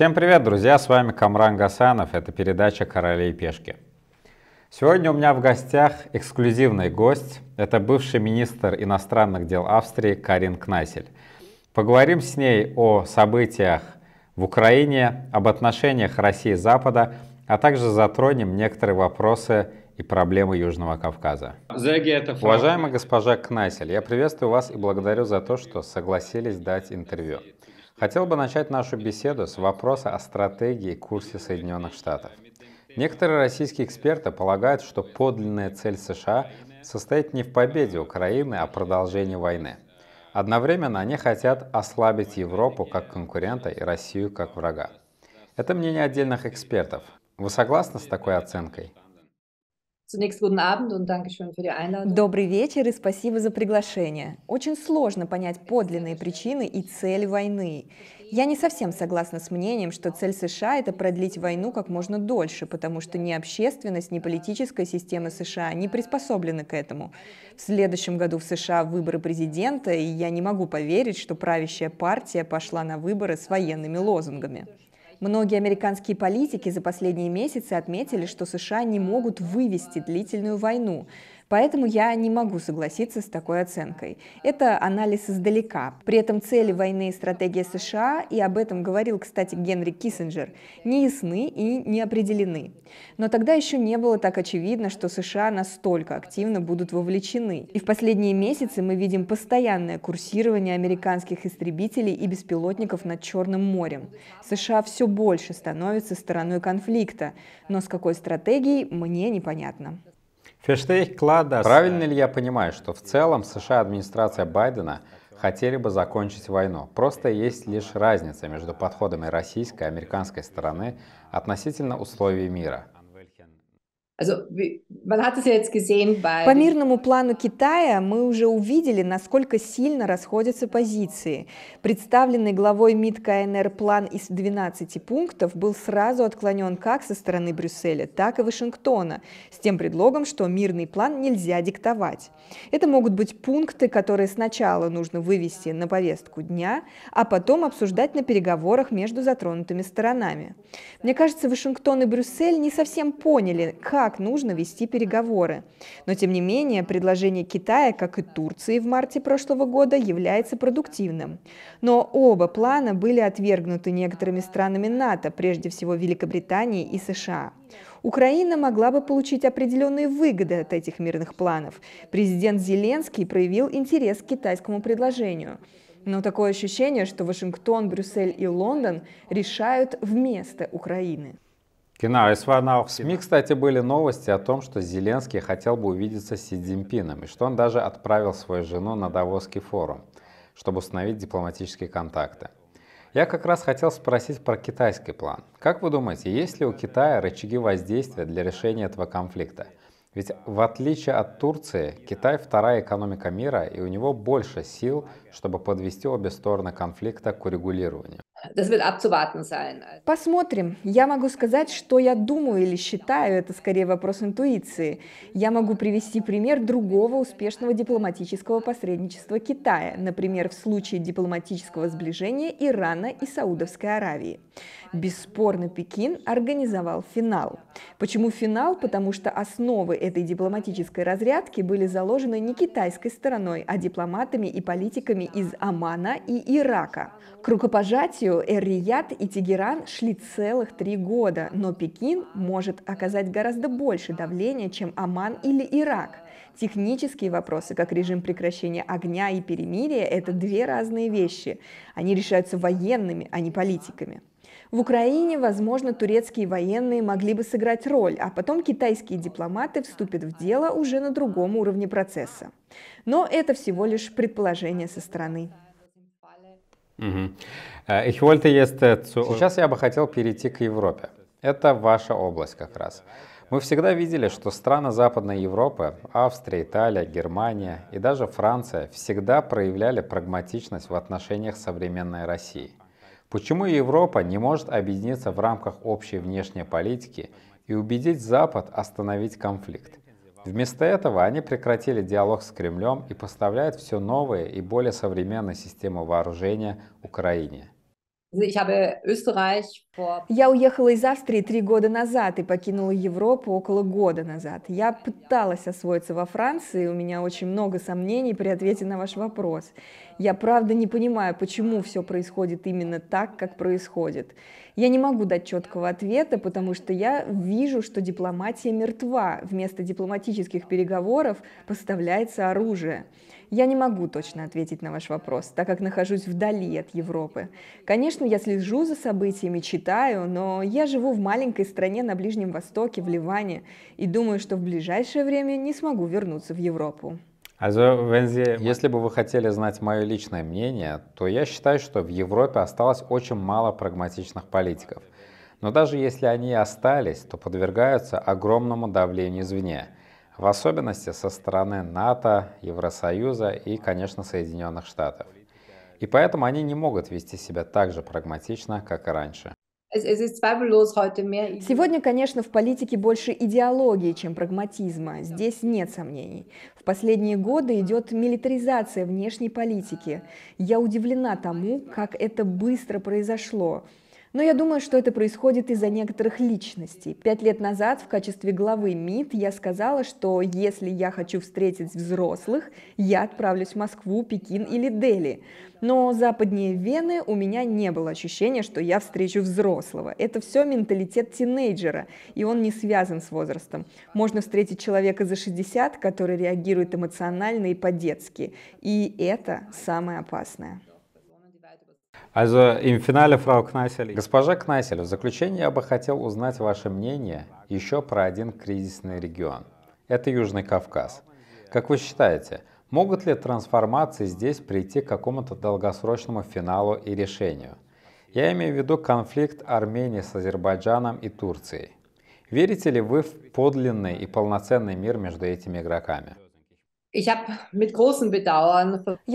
Всем привет, друзья! С вами Камран Гасанов. Это передача «Короли и пешки». Сегодня у меня в гостях эксклюзивный гость. Это бывший министр иностранных дел Австрии Карин Кнасель. Поговорим с ней о событиях в Украине, об отношениях России и Запада, а также затронем некоторые вопросы и проблемы Южного Кавказа. Уважаемая госпожа Кнасель, я приветствую вас и благодарю за то, что согласились дать интервью. Хотел бы начать нашу беседу с вопроса о стратегии курсе Соединенных Штатов. Некоторые российские эксперты полагают, что подлинная цель США состоит не в победе Украины, а в продолжении войны. Одновременно они хотят ослабить Европу как конкурента и Россию как врага. Это мнение отдельных экспертов. Вы согласны с такой оценкой? Добрый вечер и спасибо за приглашение. Очень сложно понять подлинные причины и цели войны. Я не совсем согласна с мнением, что цель США – это продлить войну как можно дольше, потому что ни общественность, ни политическая система США не приспособлены к этому. В следующем году в США выборы президента, и я не могу поверить, что правящая партия пошла на выборы с военными лозунгами. Многие американские политики за последние месяцы отметили, что США не могут вывести длительную войну. Поэтому я не могу согласиться с такой оценкой. Это анализ издалека. При этом цели войны и стратегия США, и об этом говорил, кстати, Генри Киссинджер, не ясны и не определены. Но тогда еще не было так очевидно, что США настолько активно будут вовлечены. И в последние месяцы мы видим постоянное курсирование американских истребителей и беспилотников над Черным морем. США все больше становится стороной конфликта, но с какой стратегией мне непонятно. Verstehe klar, Правильно ли я понимаю, что в целом США администрация Байдена хотели бы закончить войну? Просто есть лишь разница между подходами российской и американской стороны относительно условий мира. По мирному плану Китая мы уже увидели, насколько сильно расходятся позиции. Представленный главой МИД КНР план из 12 пунктов был сразу отклонен как со стороны Брюсселя, так и Вашингтона, с тем предлогом, что мирный план нельзя диктовать. Это могут быть пункты, которые сначала нужно вывести на повестку дня, а потом обсуждать на переговорах между затронутыми сторонами. Мне кажется, Вашингтон и Брюссель не совсем поняли, как как нужно вести переговоры. Но тем не менее, предложение Китая, как и Турции в марте прошлого года, является продуктивным. Но оба плана были отвергнуты некоторыми странами НАТО, прежде всего Великобритании и США. Украина могла бы получить определенные выгоды от этих мирных планов. Президент Зеленский проявил интерес к китайскому предложению. Но такое ощущение, что Вашингтон, Брюссель и Лондон решают вместо Украины. Genau, es waren auch СМИ, кстати, были новости о том, что Зеленский хотел бы увидеться с Си Цзиньпином, и что он даже отправил свою жену на Давосский форум, чтобы установить дипломатические контакты. Я как раз хотел спросить про китайский план. Как вы думаете, есть ли у Китая рычаги воздействия для решения этого конфликта? Ведь в отличие от Турции, Китай вторая экономика мира, и у него больше сил, чтобы подвести обе стороны конфликта к урегулированию. Посмотрим. Я могу сказать, что я думаю или считаю, это скорее вопрос интуиции. Я могу привести пример другого успешного дипломатического посредничества Китая, например, в случае дипломатического сближения Ирана и Саудовской Аравии. Бесспорно, Пекин организовал финал. Почему финал? Потому что основы этой дипломатической разрядки были заложены не китайской стороной, а дипломатами и политиками из Омана и Ирака. К рукопожатию Согласию Эр-Рияд и Тегеран шли целых три года, но Пекин может оказать гораздо больше давления, чем Оман или Ирак. Технические вопросы, как режим прекращения огня и перемирия, это две разные вещи. Они решаются военными, а не политиками. В Украине, возможно, турецкие военные могли бы сыграть роль, а потом китайские дипломаты вступят в дело уже на другом уровне процесса. Но это всего лишь предположение со стороны Э, есть. Сейчас я бы хотел перейти к Европе. Это ваша область как раз. Мы всегда видели, что страны Западной Европы, Австрия, Италия, Германия и даже Франция всегда проявляли прагматичность в отношениях с современной Россией. Почему Европа не может объединиться в рамках общей внешней политики и убедить Запад остановить конфликт? Вместо этого они прекратили диалог с Кремлем и поставляют все новые и более современные системы вооружения Украине. Я уехала из Австрии три года назад и покинула Европу около года назад. Я пыталась освоиться во Франции, у меня очень много сомнений при ответе на ваш вопрос. Я правда не понимаю, почему все происходит именно так, как происходит. Я не могу дать четкого ответа, потому что я вижу, что дипломатия мертва. Вместо дипломатических переговоров поставляется оружие. Я не могу точно ответить на ваш вопрос, так как нахожусь вдали от Европы. Конечно, я слежу за событиями, читаю, но я живу в маленькой стране на Ближнем Востоке, в Ливане, и думаю, что в ближайшее время не смогу вернуться в Европу. Also, а wenn если бы вы хотели знать мое личное мнение, то я считаю, что в Европе осталось очень мало прагматичных политиков. Но даже если они остались, то подвергаются огромному давлению извне – в особенности со стороны НАТО, Евросоюза и, конечно, Соединенных Штатов. И поэтому они не могут вести себя так же прагматично, как и раньше. Сегодня, конечно, в политике больше идеологии, чем прагматизма. Здесь нет сомнений. В последние годы идет милитаризация внешней политики. Я удивлена тому, как это быстро произошло. Но я думаю, что это происходит из-за некоторых личностей. Пять лет назад в качестве главы МИД я сказала, что если я хочу встретить взрослых, я отправлюсь в Москву, Пекин или Дели. Но западнее Вены у меня не было ощущения, что я встречу взрослого. Это все менталитет тинейджера, и он не связан с возрастом. Можно встретить человека за 60, который реагирует эмоционально и по-детски. И это самое опасное. Also im Finale, Frau Kneißel. Госпожа Кнайсель, в заключение я бы хотел узнать ваше мнение еще про один кризисный регион. Это Южный Кавказ. Как вы считаете, могут ли трансформации здесь прийти к какому-то долгосрочному финалу и решению? Я имею в виду конфликт Армении с Азербайджаном и Турцией. Верите ли вы в подлинный и полноценный мир между этими игроками? Я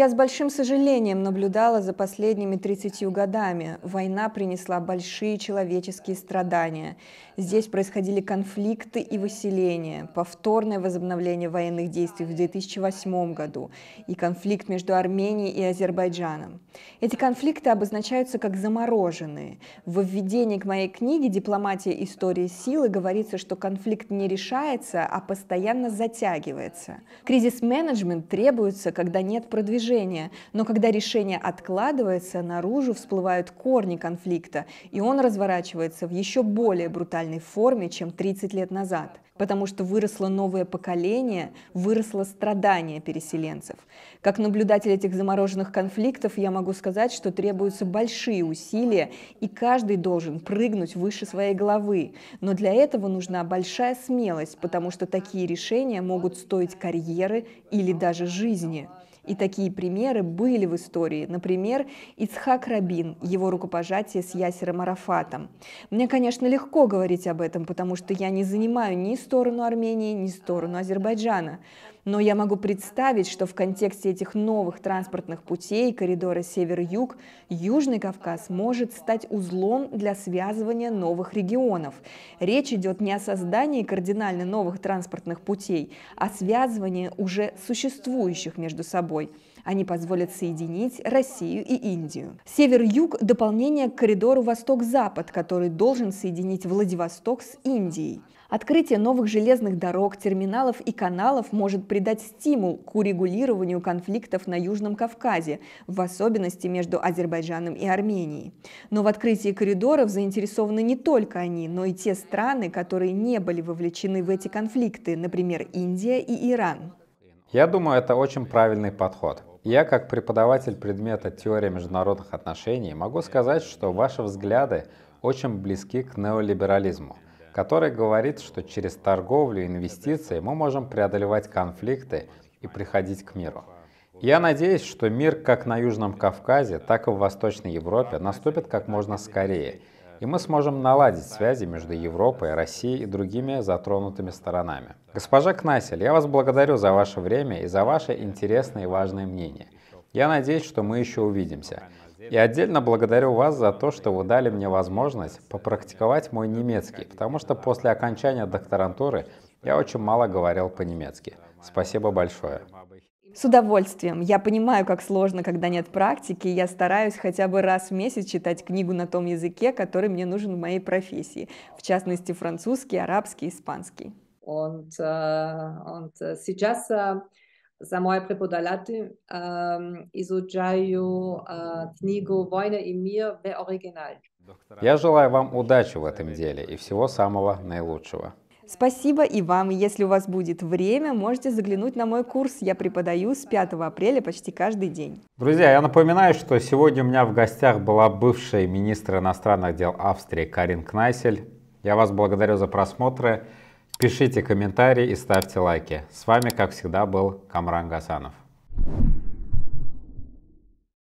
с большим сожалением наблюдала за последними 30 годами. Война принесла большие человеческие страдания. Здесь происходили конфликты и выселения, повторное возобновление военных действий в 2008 году и конфликт между Арменией и Азербайджаном. Эти конфликты обозначаются как замороженные. В введении к моей книге «Дипломатия истории силы» говорится, что конфликт не решается, а постоянно затягивается. Кризис менеджмент требуется, когда нет продвижения, но когда решение откладывается, наружу всплывают корни конфликта, и он разворачивается в еще более брутальной форме, чем 30 лет назад потому что выросло новое поколение, выросло страдание переселенцев. Как наблюдатель этих замороженных конфликтов я могу сказать, что требуются большие усилия, и каждый должен прыгнуть выше своей головы. Но для этого нужна большая смелость, потому что такие решения могут стоить карьеры или даже жизни. И такие примеры были в истории. Например, Ицхак Рабин, его рукопожатие с Ясером Арафатом. Мне, конечно, легко говорить об этом, потому что я не занимаю ни сторону Армении, ни сторону Азербайджана. Но я могу представить, что в контексте этих новых транспортных путей, коридора север-юг, Южный Кавказ может стать узлом для связывания новых регионов. Речь идет не о создании кардинально новых транспортных путей, а связывании уже существующих между собой – они позволят соединить Россию и Индию. Север-юг – дополнение к коридору Восток-Запад, который должен соединить Владивосток с Индией. Открытие новых железных дорог, терминалов и каналов может придать стимул к урегулированию конфликтов на Южном Кавказе, в особенности между Азербайджаном и Арменией. Но в открытии коридоров заинтересованы не только они, но и те страны, которые не были вовлечены в эти конфликты, например, Индия и Иран. Я думаю, это очень правильный подход. Я, как преподаватель предмета теория международных отношений, могу сказать, что ваши взгляды очень близки к неолиберализму, который говорит, что через торговлю и инвестиции мы можем преодолевать конфликты и приходить к миру. Я надеюсь, что мир как на Южном Кавказе, так и в Восточной Европе наступит как можно скорее – и мы сможем наладить связи между Европой, Россией и другими затронутыми сторонами. Госпожа Кнасель, я вас благодарю за ваше время и за ваше интересное и важное мнение. Я надеюсь, что мы еще увидимся. И отдельно благодарю вас за то, что вы дали мне возможность попрактиковать мой немецкий, потому что после окончания докторантуры я очень мало говорил по-немецки. Спасибо большое с удовольствием. Я понимаю, как сложно, когда нет практики, я стараюсь хотя бы раз в месяц читать книгу на том языке, который мне нужен в моей профессии, в частности французский, арабский, испанский. Und, äh, und äh, сейчас за мой преподаватель изучаю э, книгу «Война и мир» в оригинале. Я желаю вам удачи в этом деле и всего самого наилучшего. Спасибо и вам. Если у вас будет время, можете заглянуть на мой курс. Я преподаю с 5 апреля почти каждый день. Друзья, я напоминаю, что сегодня у меня в гостях была бывшая министр иностранных дел Австрии Карин Кнайсель. Я вас благодарю за просмотры. Пишите комментарии и ставьте лайки. С вами, как всегда, был Камран Гасанов.